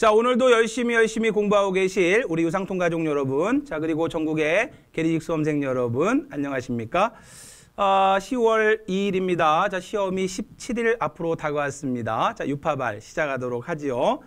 자, 오늘도 열심히 열심히 공부하고 계실 우리 유상통 가족 여러분, 자, 그리고 전국의 게리직 수험생 여러분, 안녕하십니까? 아, 10월 2일입니다. 자, 시험이 17일 앞으로 다가왔습니다. 자, 유파발 시작하도록 하지요.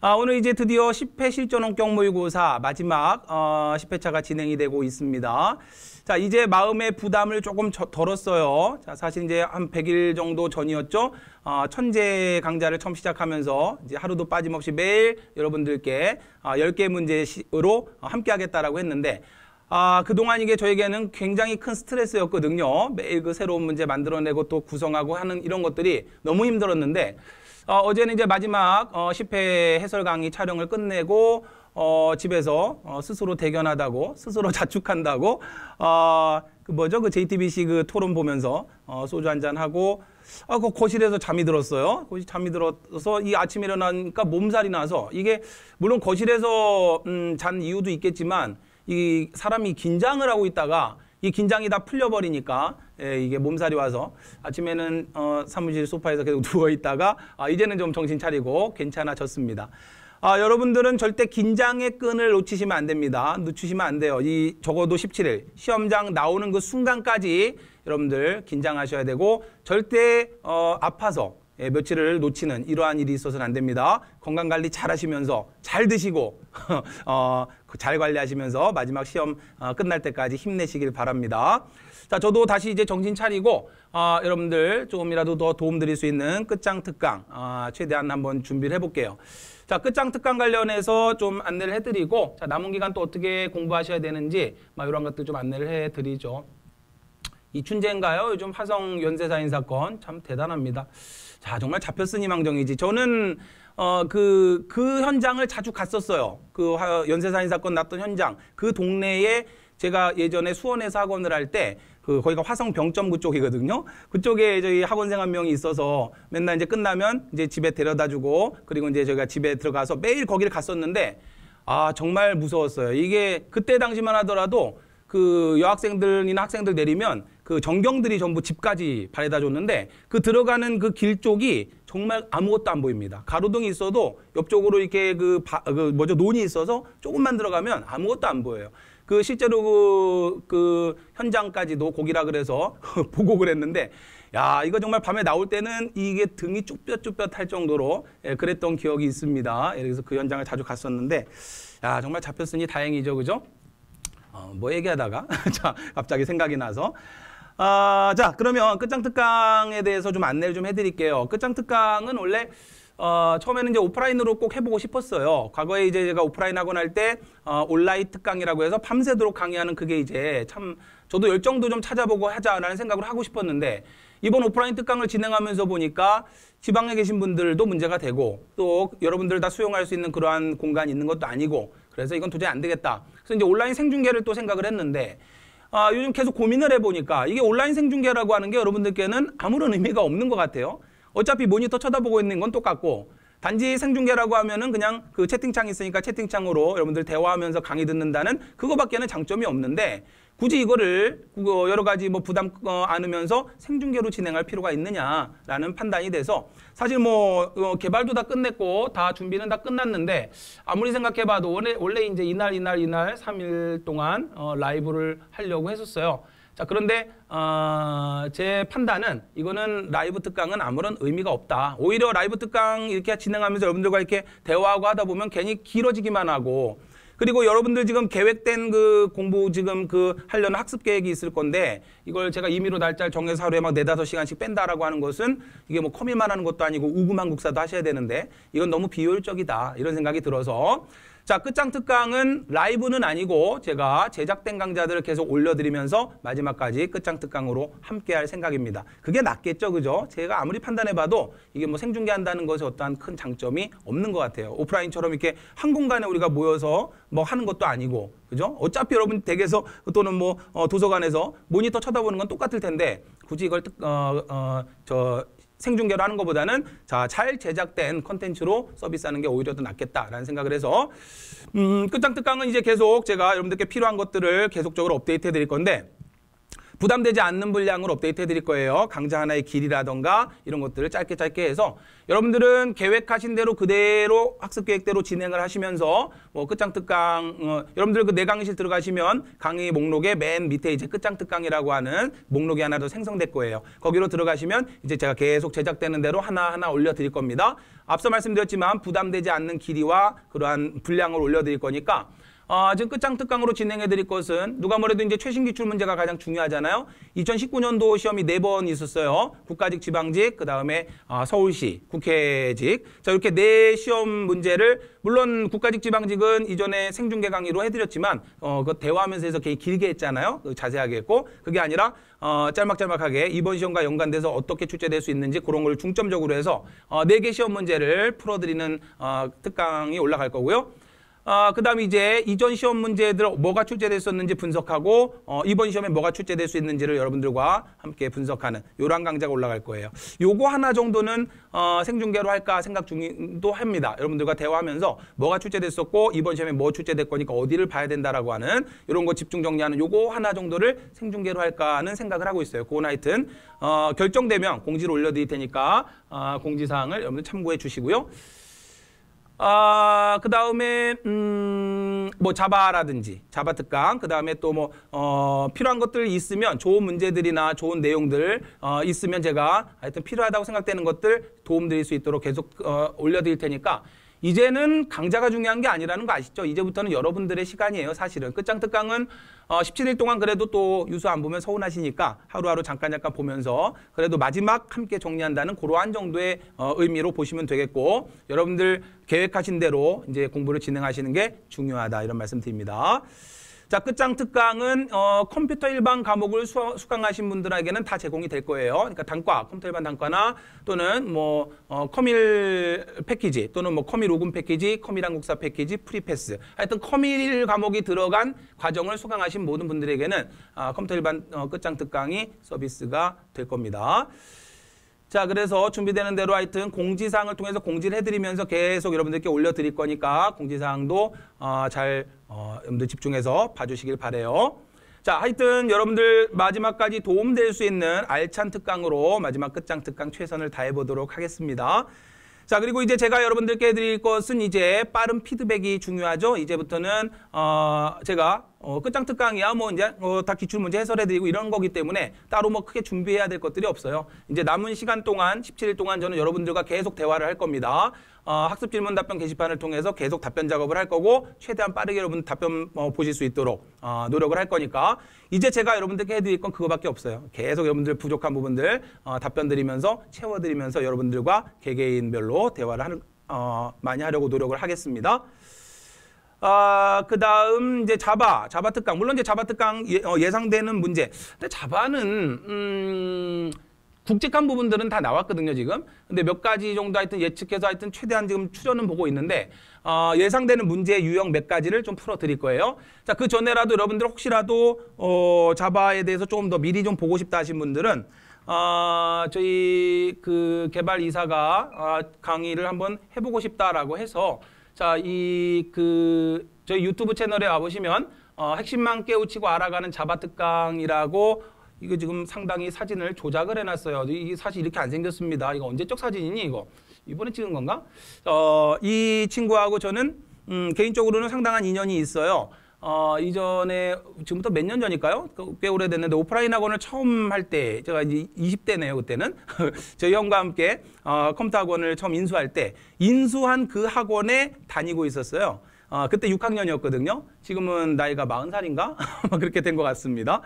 아, 오늘 이제 드디어 10회 실전 원격 모의고사 마지막 어, 10회차가 진행이 되고 있습니다. 자, 이제 마음의 부담을 조금 저, 덜었어요. 자, 사실 이제 한 100일 정도 전이었죠. 어, 천재 강좌를 처음 시작하면서 이제 하루도 빠짐없이 매일 여러분들께 어, 아, 10개 문제로 함께 하겠다라고 했는데 아, 그동안 이게 저에게는 굉장히 큰 스트레스였거든요. 매일 그 새로운 문제 만들어내고 또 구성하고 하는 이런 것들이 너무 힘들었는데 어, 어제는 이제 마지막 어, 10회 해설 강의 촬영을 끝내고 어, 집에서 어, 스스로 대견하다고 스스로 자축한다고 어, 그 뭐죠 그 JTBC 그 토론 보면서 어, 소주 한 잔 하고 아, 그 거실에서 잠이 들었어요. 거실 잠이 들어서 이 아침에 일어나니까 몸살이 나서 이게 물론 거실에서 음, 잔 이유도 있겠지만 이 사람이 긴장을 하고 있다가 이 긴장이 다 풀려버리니까 예, 이게 몸살이 와서 아침에는 어, 사무실 소파에서 계속 누워 있다가 아, 이제는 좀 정신 차리고 괜찮아졌습니다. 아, 여러분들은 절대 긴장의 끈을 놓치시면 안 됩니다. 놓치시면 안 돼요. 이 적어도 17일 시험장 나오는 그 순간까지 여러분들 긴장하셔야 되고 절대 어, 아파서 예, 며칠을 놓치는 이러한 일이 있어서는 안 됩니다. 건강 관리 잘 하시면서 잘 드시고 어, 그 잘 관리하시면서 마지막 시험 어, 끝날 때까지 힘내시길 바랍니다. 자, 저도 다시 이제 정신 차리고 어, 여러분들 조금이라도 더 도움드릴 수 있는 끝장 특강 어, 최대한 한번 준비를 해볼게요. 자, 끝장 특강 관련해서 좀 안내를 해드리고, 자, 남은 기간 또 어떻게 공부하셔야 되는지, 막 이런 것들 좀 안내를 해드리죠. 이춘재인가요? 요즘 화성 연쇄사인 사건 참 대단합니다. 자 정말 잡혔으니 망정이지. 저는 어 그그 그 현장을 자주 갔었어요. 그연쇄사인 사건 났던 현장 그 동네에 제가 예전에 수원에서 학원을 할때 그 거기가 화성 병점구 쪽이거든요. 그쪽에 저희 학원생 한 명이 있어서 맨날 이제 끝나면 이제 집에 데려다 주고 그리고 이제 저희가 집에 들어가서 매일 거기를 갔었는데 아, 정말 무서웠어요. 이게 그때 당시만 하더라도 그 여학생들이나 학생들 내리면 그 전경들이 전부 집까지 바래다 줬는데 그 들어가는 그 길 쪽이 정말 아무것도 안 보입니다. 가로등이 있어도 옆쪽으로 이렇게 그, 바, 그 뭐죠 논이 있어서 조금만 들어가면 아무것도 안 보여요. 그 실제로 그, 그 현장까지도 고기라 그래서 보고 그랬는데 야 이거 정말 밤에 나올 때는 이게 등이 쭈뼛쭈뼛할 정도로 예, 그랬던 기억이 있습니다. 예, 그래서 그 현장을 자주 갔었는데 야 정말 잡혔으니 다행이죠, 그죠? 어, 뭐 얘기하다가 자 갑자기 생각이 나서 아, 자 그러면 끝장특강에 대해서 좀 안내를 좀 해드릴게요. 끝장특강은 원래 어, 처음에는 이제 오프라인으로 꼭 해보고 싶었어요. 과거에 이제 제가 오프라인 학원 할때 어, 온라인 특강이라고 해서 밤새도록 강의하는 그게 이제 참 저도 열정도 좀 찾아보고 하자라는 생각을 하고 싶었는데 이번 오프라인 특강을 진행하면서 보니까 지방에 계신 분들도 문제가 되고 또 여러분들 다 수용할 수 있는 그러한 공간이 있는 것도 아니고 그래서 이건 도저히 안 되겠다. 그래서 이제 온라인 생중계를 또 생각을 했는데 아, 요즘 계속 고민을 해보니까 이게 온라인 생중계라고 하는 게 여러분들께는 아무런 의미가 없는 것 같아요. 어차피 모니터 쳐다보고 있는 건 똑같고 단지 생중계라고 하면은 그냥 그 채팅창 이 있으니까 채팅창으로 여러분들 대화하면서 강의 듣는다는 그거밖에는 장점이 없는데 굳이 이거를 여러 가지 뭐 부담 어, 안으면서 생중계로 진행할 필요가 있느냐라는 판단이 돼서 사실 뭐 어, 개발도 다 끝냈고 다 준비는 다 끝났는데 아무리 생각해봐도 원래 원래 이제 이날 이날 이날 3일 동안 어, 라이브를 하려고 했었어요. 자, 그런데 어, 제 판단은 이거는 라이브 특강은 아무런 의미가 없다. 오히려 라이브 특강 이렇게 진행하면서 여러분들과 이렇게 대화하고 하다 보면 괜히 길어지기만 하고 그리고 여러분들 지금 계획된 그 공부 지금 그 하려는 학습 계획이 있을 건데 이걸 제가 임의로 날짜를 정해서 하루에 막 네다섯 시간씩 뺀다라고 하는 것은 이게 뭐 커밀만 하는 것도 아니고 우구만국사도 하셔야 되는데 이건 너무 비효율적이다 이런 생각이 들어서 자, 끝장 특강은 라이브는 아니고 제가 제작된 강좌들을 계속 올려드리면서 마지막까지 끝장 특강으로 함께 할 생각입니다. 그게 낫겠죠, 그죠? 제가 아무리 판단해봐도 이게 뭐 생중계한다는 것에 어떠한 큰 장점이 없는 것 같아요. 오프라인처럼 이렇게 한 공간에 우리가 모여서 뭐 하는 것도 아니고, 그죠? 어차피 여러분 댁에서 또는 뭐 어, 도서관에서 모니터 쳐다보는 건 똑같을 텐데 굳이 이걸 어, 어, 저 생중계로 하는 것보다는 자, 잘 제작된 컨텐츠로 서비스하는 게 오히려 더 낫겠다라는 생각을 해서 음, 끝장특강은 이제 계속 제가 여러분들께 필요한 것들을 계속적으로 업데이트해 드릴 건데 부담되지 않는 분량으로 업데이트 해드릴 거예요. 강좌 하나의 길이라던가 이런 것들을 짧게 짧게 해서 여러분들은 계획하신 대로 그대로 학습 계획대로 진행을 하시면서 뭐 끝장 특강 어, 여러분들 그 내강의실 들어가시면 강의 목록의 맨 밑에 이제 끝장 특강이라고 하는 목록이 하나 더 생성될 거예요. 거기로 들어가시면 이제 제가 계속 제작되는 대로 하나하나 올려드릴 겁니다. 앞서 말씀드렸지만 부담되지 않는 길이와 그러한 분량을 올려드릴 거니까 어, 지금 끝장 특강으로 진행해 드릴 것은 누가 뭐래도 이제 최신 기출 문제가 가장 중요하잖아요. 2019년도 시험이 네 번 있었어요. 국가직, 지방직, 그 다음에 어, 서울시, 국회직. 자, 이렇게 네 시험 문제를 물론 국가직, 지방직은 이전에 생중계 강의로 해드렸지만 어, 그 대화하면서 해서 길게 했잖아요. 그 자세하게 했고 그게 아니라 어, 짤막짤막하게 이번 시험과 연관돼서 어떻게 출제될 수 있는지 그런 걸 중점적으로 해서 어, 네 개 시험 문제를 풀어드리는 어, 특강이 올라갈 거고요. 어, 그 다음에 이제 이전 시험 문제들 뭐가 출제됐었는지 분석하고 어, 이번 시험에 뭐가 출제될 수 있는지를 여러분들과 함께 분석하는 요런 강좌가 올라갈 거예요. 요거 하나 정도는 어, 생중계로 할까 생각 중도 합니다. 여러분들과 대화하면서 뭐가 출제됐었고 이번 시험에 뭐 출제될 거니까 어디를 봐야 된다라고 하는 이런 거 집중 정리하는 요거 하나 정도를 생중계로 할까 하는 생각을 하고 있어요. 그건 하여튼 어, 결정되면 공지를 올려드릴 테니까 어, 공지사항을 여러분들 참고해 주시고요. 아그 다음에 음, 뭐 자바라든지 자바 특강, 그 다음에 또뭐 어, 필요한 것들 있으면 좋은 문제들이나 좋은 내용들 어, 있으면 제가 하여튼 필요하다고 생각되는 것들 도움드릴 수 있도록 계속 어, 올려드릴 테니까 이제는 강좌가 중요한 게 아니라는 거 아시죠? 이제부터는 여러분들의 시간이에요, 사실은. 끝장 특강은 어, 17일 동안 그래도 또 유수 안 보면 서운하시니까 하루하루 잠깐 잠깐 보면서 그래도 마지막 함께 정리한다는 그러한 정도의 어, 의미로 보시면 되겠고 여러분들 계획하신 대로 이제 공부를 진행하시는 게 중요하다 이런 말씀 드립니다. 자, 끝장 그 특강은 어, 컴퓨터 일반 과목을 수, 강하신 분들에게는 다 제공이 될 거예요. 그러니까 단과, 컴퓨터 일반 단과나 또는 뭐 어, 커밀 패키지 또는 뭐 커밀 오금 패키지, 커밀 한국사 패키지, 프리패스 하여튼 커밀 과목이 들어간 과정을 수강하신 모든 분들에게는 어, 컴퓨터 일반 어, 끝장 특강이 서비스가 될 겁니다. 자 그래서 준비되는 대로 하여튼 공지사항을 통해서 공지를 해드리면서 계속 여러분들께 올려드릴 거니까 공지사항도 어, 잘 어, 여러분들 집중해서 봐주시길 바래요. 자 하여튼 여러분들 마지막까지 도움될 수 있는 알찬 특강으로 마지막 끝장 특강 최선을 다해보도록 하겠습니다. 자 그리고 이제 제가 여러분들께 드릴 것은 이제 빠른 피드백이 중요하죠. 이제부터는 어, 제가 어, 끝장 특강이야 뭐 이제 어, 다 기출 문제 해설해드리고 이런 거기 때문에 따로 뭐 크게 준비해야 될 것들이 없어요. 이제 남은 시간 동안 17일 동안 저는 여러분들과 계속 대화를 할 겁니다. 어, 학습 질문 답변 게시판을 통해서 계속 답변 작업을 할 거고 최대한 빠르게 여러분 답변 어, 보실 수 있도록 어, 노력을 할 거니까 이제 제가 여러분들께 해드릴 건 그거밖에 없어요. 계속 여러분들 부족한 부분들 어, 답변 드리면서 채워드리면서 여러분들과 개개인별로 대화를 하는, 어, 많이 하려고 노력을 하겠습니다. 어, 그 다음 이제 자바, 자바 특강. 물론 이제 자바 특강 예, 어, 예상되는 문제. 근데 자바는 음, 국직한 부분들은 다 나왔거든요 지금. 근데 몇 가지 정도 하여튼 예측해서 하여튼 최대한 지금 추려는 보고 있는데 어, 예상되는 문제 유형 몇 가지를 좀 풀어드릴 거예요. 자그 전에라도 여러분들 혹시라도 어, 자바에 대해서 조금 더 미리 좀 보고 싶다 하신 분들은 어, 저희 그 개발 이사가 어, 강의를 한번 해보고 싶다라고 해서 자, 이 그 저희 유튜브 채널에 와 보시면 어, 핵심만 깨우치고 알아가는 자바 특강이라고 이거 지금 상당히 사진을 조작을 해놨어요. 이 사실 이렇게 안 생겼습니다. 이거 언제적 사진이니 이거 이번에 찍은 건가? 어, 이 친구하고 저는 음, 개인적으로는 상당한 인연이 있어요. 어, 이전에 지금부터 몇 년 전일까요? 그 꽤 오래됐는데 오프라인 학원을 처음 할 때 제가 이제 20대네요 그때는 저희 형과 함께 어, 컴퓨터 학원을 처음 인수할 때 인수한 그 학원에 다니고 있었어요. 어, 그때 6학년이었거든요. 지금은 나이가 40살인가 그렇게 된 것 같습니다.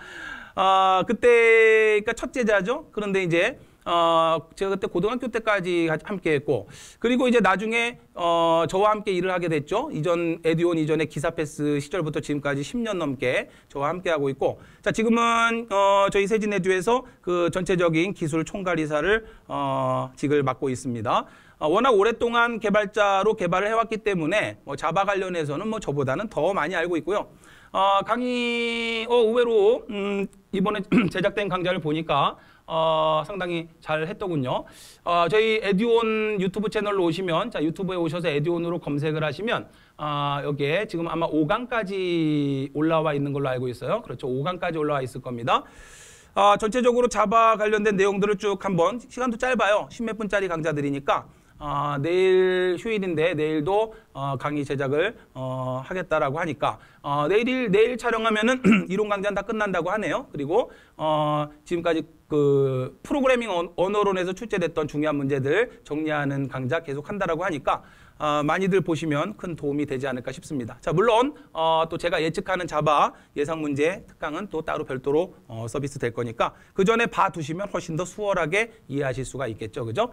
아, 어, 그때 그러니까 첫 제자죠. 그런데 이제 어, 제가 그때 고등학교 때까지 함께 했고 그리고 이제 나중에 어, 저와 함께 일을 하게 됐죠. 이전 에듀온 이전에 기사패스 시절부터 지금까지 10년 넘게 저와 함께 하고 있고 자 지금은 어, 저희 세진 에듀에서 그 전체적인 기술 총괄이사를 어, 직을 맡고 있습니다. 어, 워낙 오랫동안 개발자로 개발을 해왔기 때문에 뭐 자바 관련해서는 뭐 저보다는 더 많이 알고 있고요. 어, 강의 어, 의외로 음, 이번에 제작된 강좌를 보니까 어, 상당히 잘 했더군요. 어, 저희 에듀온 유튜브 채널로 오시면 자 유튜브에 오셔서 에듀온으로 검색을 하시면 아, 여기에 지금 아마 5강까지 올라와 있는 걸로 알고 있어요. 그렇죠. 5강까지 올라와 있을 겁니다. 아, 전체적으로 자바 관련된 내용들을 쭉 한번 시간도 짧아요. 10몇 분짜리 강좌들이니까 어, 내일 휴일인데 내일도 어, 강의 제작을 어, 하겠다라고 하니까 어, 내일 내일 촬영하면은 이론 강좌는 다 끝난다고 하네요. 그리고 지금까지 그 프로그래밍 언어론에서 출제됐던 중요한 문제들 정리하는 강좌 계속 한다라고 하니까 어, 많이들 보시면 큰 도움이 되지 않을까 싶습니다. 자 물론 어, 또 제가 예측하는 자바 예상 문제 특강은 또 따로 별도로 어, 서비스 될 거니까 그 전에 봐두시면 훨씬 더 수월하게 이해하실 수가 있겠죠, 그죠?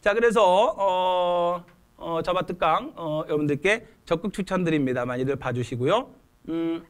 자 그래서 어, 어, 자바 특강 어, 여러분들께 적극 추천드립니다. 많이들 봐주시고요. 음,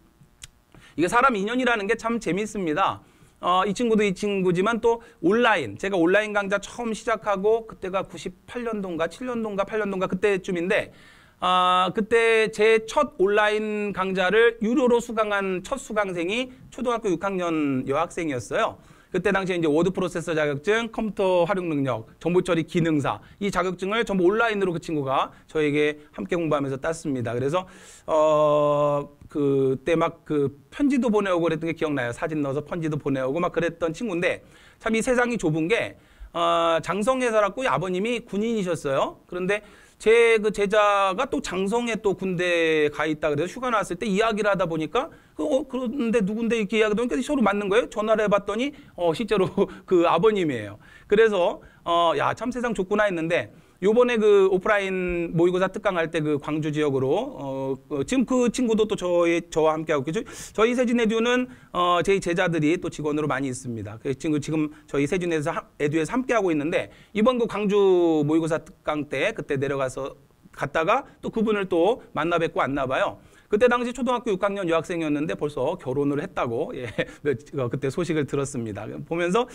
이게 사람 인연이라는 게 참 재밌습니다. 어, 이 친구도 이 친구지만 또 온라인 제가 온라인 강좌 처음 시작하고 그때가 98년도인가 7년도인가 8년도인가 그때쯤인데 아, 그때 제 첫 온라인 강좌를 유료로 수강한 첫 수강생이 초등학교 6학년 여학생이었어요. 그때 당시에 이제 워드 프로세서 자격증, 컴퓨터 활용 능력, 정보 처리 기능사 이 자격증을 전부 온라인으로 그 친구가 저에게 함께 공부하면서 땄습니다. 그래서 어 그 때 막 그 편지도 보내오고 그랬던 게 기억나요. 사진 넣어서 편지도 보내오고 막 그랬던 친구인데 참 이 세상이 좁은 게 어, 장성회사라고 아버님이 군인이셨어요. 그런데 제 그 제자가 또 장성에 또 군대 가 있다 그래서 휴가 나왔을 때 이야기를 하다 보니까 어, 어, 그런데 누군데 이렇게 이야기하면 계속 서로 맞는 거예요. 전화를 해봤더니 어, 실제로 그 아버님이에요. 그래서 어, 야 참 세상 좋구나 했는데 요번에 그 오프라인 모의고사 특강 할때 그 광주 지역으로 어, 어, 지금 그 친구도 또 저희 저와 함께 하고 있죠. 저희 세진 에듀는 어, 제 제자들이 또 직원으로 많이 있습니다. 그 친구 지금 저희 세진에서 에듀에서 함께 하고 있는데 이번 그 광주 모의고사 특강 때 그때 내려가서 갔다가 또 그분을 또 만나 뵙고 왔나 봐요. 그때 당시 초등학교 6학년 여학생이었는데 벌써 결혼을 했다고 예, 그, 어, 그때 소식을 들었습니다. 보면서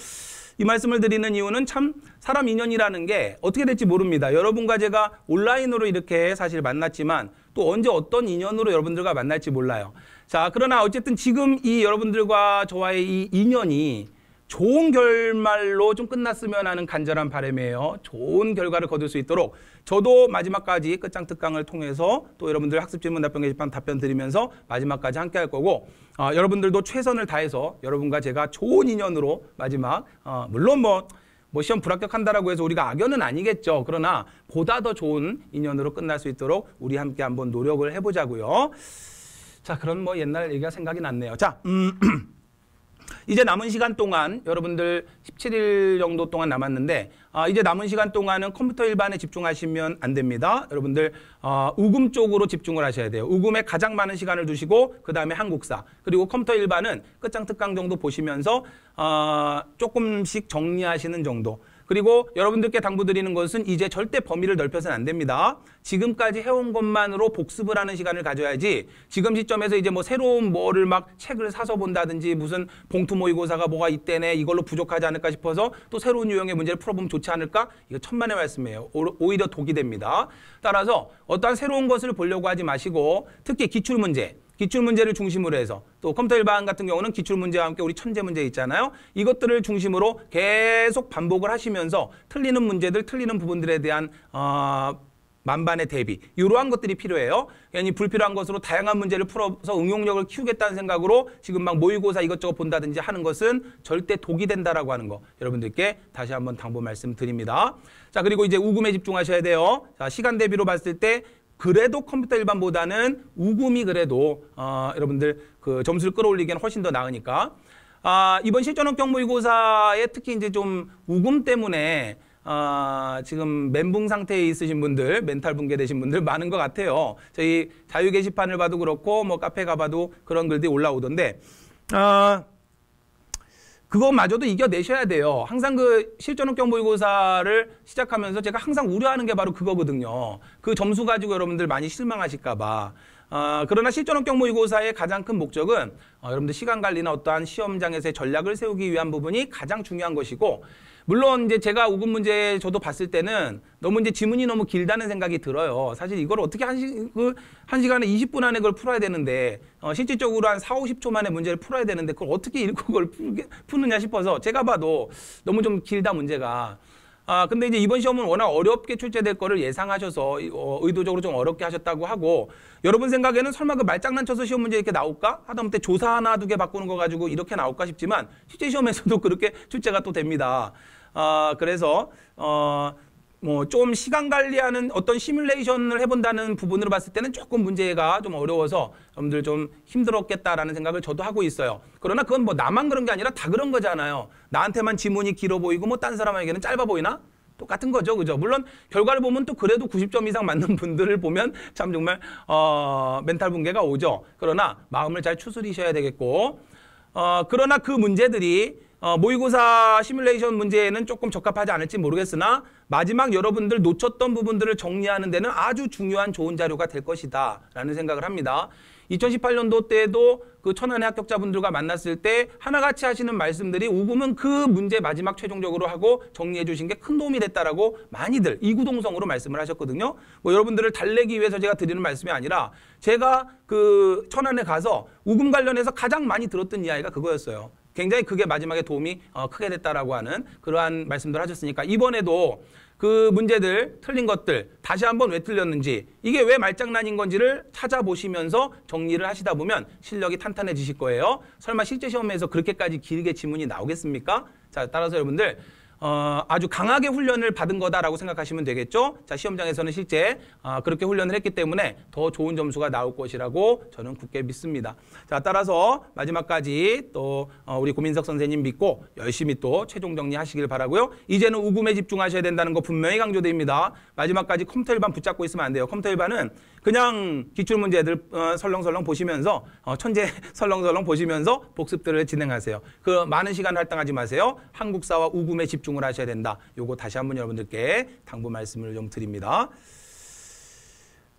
이 말씀을 드리는 이유는 참 사람 인연이라는 게 어떻게 될지 모릅니다. 여러분과 제가 온라인으로 이렇게 사실 만났지만 또 언제 어떤 인연으로 여러분들과 만날지 몰라요. 자, 그러나 어쨌든 지금 이 여러분들과 저와의 이 인연이 좋은 결말로 좀 끝났으면 하는 간절한 바람이에요. 좋은 결과를 거둘 수 있도록 저도 마지막까지 끝장 특강을 통해서 또 여러분들 학습 질문 답변 게시판 답변 드리면서 마지막까지 함께 할 거고 어, 여러분들도 최선을 다해서 여러분과 제가 좋은 인연으로 마지막 어, 물론 뭐뭐 뭐 시험 불합격한다라고 해서 우리가 악연은 아니겠죠. 그러나 보다 더 좋은 인연으로 끝날 수 있도록 우리 함께 한번 노력을 해보자고요. 자, 그런 뭐 옛날 얘기가 생각이 났네요. 자, 음. 이제 남은 시간 동안 여러분들 17일 정도 동안 남았는데 아, 이제 남은 시간 동안은 컴퓨터 일반에 집중하시면 안 됩니다. 여러분들 어, 우금 쪽으로 집중을 하셔야 돼요. 우금에 가장 많은 시간을 두시고 그 다음에 한국사 그리고 컴퓨터 일반은 끝장 특강 정도 보시면서 어, 조금씩 정리하시는 정도 그리고 여러분들께 당부드리는 것은 이제 절대 범위를 넓혀서는 안 됩니다. 지금까지 해온 것만으로 복습을 하는 시간을 가져야지 지금 시점에서 이제 뭐 새로운 뭐를 막 책을 사서 본다든지 무슨 봉투 모의고사가 뭐가 이때네 이걸로 부족하지 않을까 싶어서 또 새로운 유형의 문제를 풀어보면 좋지 않을까? 이거 천만의 말씀이에요. 오히려 독이 됩니다. 따라서 어떠한 새로운 것을 보려고 하지 마시고 특히 기출문제 기출 문제를 중심으로 해서 또 컴퓨터 일반 같은 경우는 기출 문제와 함께 우리 천재 문제 있잖아요. 이것들을 중심으로 계속 반복을 하시면서 틀리는 문제들, 틀리는 부분들에 대한 어, 만반의 대비 이러한 것들이 필요해요. 괜히 불필요한 것으로 다양한 문제를 풀어서 응용력을 키우겠다는 생각으로 지금 막 모의고사 이것저것 본다든지 하는 것은 절대 독이 된다라고 하는 거 여러분들께 다시 한번 당부 말씀드립니다. 자 그리고 이제 우금에 집중하셔야 돼요. 자 시간 대비로 봤을 때 그래도 컴퓨터 일반보다는 우금이 그래도 어, 여러분들 그 점수를 끌어올리기엔 훨씬 더 나으니까 아, 이번 실전업 경모의고사에 특히 이제 좀 우금 때문에 아, 지금 멘붕 상태에 있으신 분들, 멘탈 붕괴되신 분들 많은 것 같아요. 저희 자유 게시판을 봐도 그렇고, 뭐 카페 가봐도 그런 글들이 올라오던데, 아, 그것마저도 이겨내셔야 돼요. 항상 그 실전업경 모의고사를 시작하면서 제가 항상 우려하는 게 바로 그거거든요. 그 점수 가지고 여러분들 많이 실망하실까봐. 어, 아, 그러나 실전업경 모의고사의 가장 큰 목적은 어, 여러분들 시간 관리나 어떠한 시험장에서의 전략을 세우기 위한 부분이 가장 중요한 것이고 물론 이제 제가 우금 문제 저도 봤을 때는 너무 이제 지문이 너무 길다는 생각이 들어요. 사실 이걸 어떻게 한, 시, 그, 한 시간에 20분 안에 그걸 풀어야 되는데 어, 실질적으로 한 4, 50초 만에 문제를 풀어야 되는데 그걸 어떻게 읽고 그걸 풀게, 푸느냐 싶어서 제가 봐도 너무 좀 길다 문제가. 아, 근데 이제 이번 시험은 워낙 어렵게 출제될 거를 예상하셔서 어, 의도적으로 좀 어렵게 하셨다고 하고 여러분 생각에는 설마 그 말장난 쳐서 시험 문제 이렇게 나올까? 하다못해 조사 하나 두 개 바꾸는 거 가지고 이렇게 나올까 싶지만 실제 시험에서도 그렇게 출제가 또 됩니다. 어, 그래서 어, 뭐좀 시간 관리하는 어떤 시뮬레이션을 해본다는 부분으로 봤을 때는 조금 문제가 좀 어려워서 여러분들 좀 힘들었겠다라는 생각을 저도 하고 있어요. 그러나 그건 뭐 나만 그런 게 아니라 다 그런 거잖아요. 나한테만 지문이 길어 보이고 뭐 딴 사람에게는 짧아 보이나? 똑같은 거죠. 그죠? 물론 결과를 보면 또 그래도 90점 이상 맞는 분들을 보면 참 정말 어, 멘탈 붕괴가 오죠. 그러나 마음을 잘 추스리셔야 되겠고 어, 그러나 그 문제들이 어, 모의고사 시뮬레이션 문제에는 조금 적합하지 않을지 모르겠으나 마지막 여러분들 놓쳤던 부분들을 정리하는 데는 아주 중요한 좋은 자료가 될 것이다 라는 생각을 합니다. 2018년도 때에도 그 천안의 합격자분들과 만났을 때 하나같이 하시는 말씀들이 우금은 그 문제 마지막 최종적으로 하고 정리해 주신 게 큰 도움이 됐다라고 많이들 이구동성으로 말씀을 하셨거든요. 뭐 여러분들을 달래기 위해서 제가 드리는 말씀이 아니라 제가 그 천안에 가서 우금 관련해서 가장 많이 들었던 이야기가 그거였어요. 굉장히 그게 마지막에 도움이 어, 크게 됐다라고 하는 그러한 말씀들 하셨으니까 이번에도 그 문제들, 틀린 것들 다시 한번 왜 틀렸는지 이게 왜 말장난인 건지를 찾아보시면서 정리를 하시다 보면 실력이 탄탄해지실 거예요. 설마 실제 시험에서 그렇게까지 길게 지문이 나오겠습니까? 자, 따라서 여러분들 어, 아주 강하게 훈련을 받은 거다라고 생각하시면 되겠죠. 자, 시험장에서는 실제 어, 그렇게 훈련을 했기 때문에 더 좋은 점수가 나올 것이라고 저는 굳게 믿습니다. 자, 따라서 마지막까지 또 어, 우리 고민석 선생님 믿고 열심히 또 최종 정리하시길 바라고요. 이제는 우금에 집중하셔야 된다는 거 분명히 강조됩니다. 마지막까지 컴퓨터 일반 붙잡고 있으면 안 돼요. 컴퓨터 일반은 그냥 기출문제들 어, 설렁설렁 보시면서 어, 천재 설렁설렁 보시면서 복습들을 진행하세요. 그 많은 시간 할당하지 마세요. 한국사와 우금에 집중 집중을 하셔야 된다. 요거 다시 한 번 여러분들께 당부 말씀을 좀 드립니다.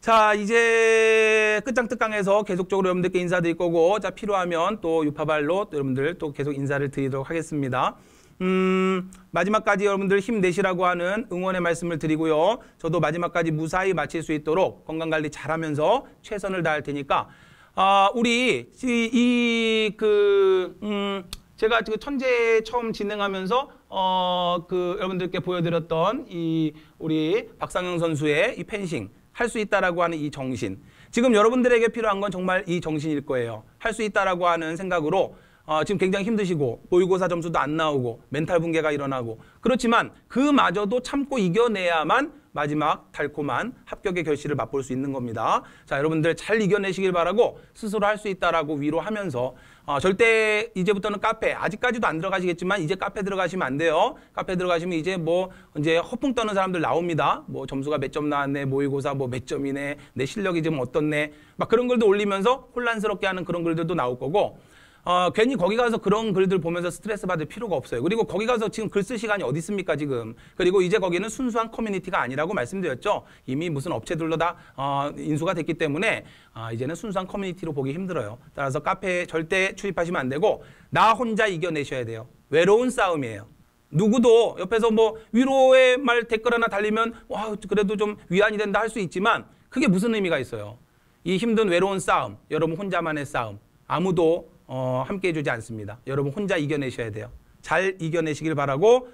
자, 이제 끝장특강에서 계속적으로 여러분들께 인사드릴 거고, 자, 필요하면 또 유파발로 또 여러분들 또 계속 인사를 드리도록 하겠습니다. 음, 마지막까지 여러분들 힘내시라고 하는 응원의 말씀을 드리고요. 저도 마지막까지 무사히 마칠 수 있도록 건강관리 잘하면서 최선을 다할 테니까, 아, 우리, 이, 이 그, 음, 제가 그 천재 처음 진행하면서 어, 그 여러분들께 보여드렸던 이 우리 박상영 선수의 이 펜싱 할 수 있다라고 하는 이 정신 지금 여러분들에게 필요한 건 정말 이 정신일 거예요. 할 수 있다라고 하는 생각으로 어, 지금 굉장히 힘드시고 모의고사 점수도 안 나오고 멘탈 붕괴가 일어나고 그렇지만 그마저도 참고 이겨내야만 마지막 달콤한 합격의 결실을 맛볼 수 있는 겁니다. 자, 여러분들 잘 이겨내시길 바라고 스스로 할 수 있다라고 위로하면서 어, 절대 이제부터는 카페 아직까지도 안 들어가시겠지만 이제 카페 들어가시면 안 돼요. 카페 들어가시면 이제 뭐 이제 허풍 떠는 사람들 나옵니다. 뭐 점수가 몇 점 나왔네, 모의고사 뭐 몇 점이네, 내 실력이 좀 어떻네, 막 그런 글도 올리면서 혼란스럽게 하는 그런 글들도 나올 거고 어, 괜히 거기 가서 그런 글들 보면서 스트레스 받을 필요가 없어요. 그리고 거기 가서 지금 글 쓸 시간이 어디 있습니까, 지금. 그리고 이제 거기는 순수한 커뮤니티가 아니라고 말씀드렸죠. 이미 무슨 업체들로 다 어, 인수가 됐기 때문에 어, 이제는 순수한 커뮤니티로 보기 힘들어요. 따라서 카페에 절대 출입하시면 안 되고 나 혼자 이겨내셔야 돼요. 외로운 싸움이에요. 누구도 옆에서 뭐 위로의 말 댓글 하나 달리면 와 그래도 좀 위안이 된다 할 수 있지만 그게 무슨 의미가 있어요. 이 힘든 외로운 싸움, 여러분 혼자만의 싸움 아무도 어, 함께해 주지 않습니다. 여러분 혼자 이겨내셔야 돼요. 잘 이겨내시길 바라고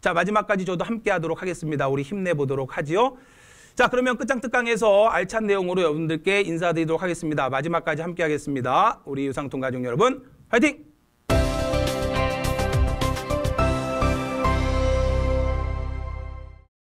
자 마지막까지 저도 함께하도록 하겠습니다. 우리 힘내보도록 하지요. 자 그러면 끝장 특강에서 알찬 내용으로 여러분들께 인사드리도록 하겠습니다. 마지막까지 함께하겠습니다. 우리 유상통 가족 여러분 화이팅!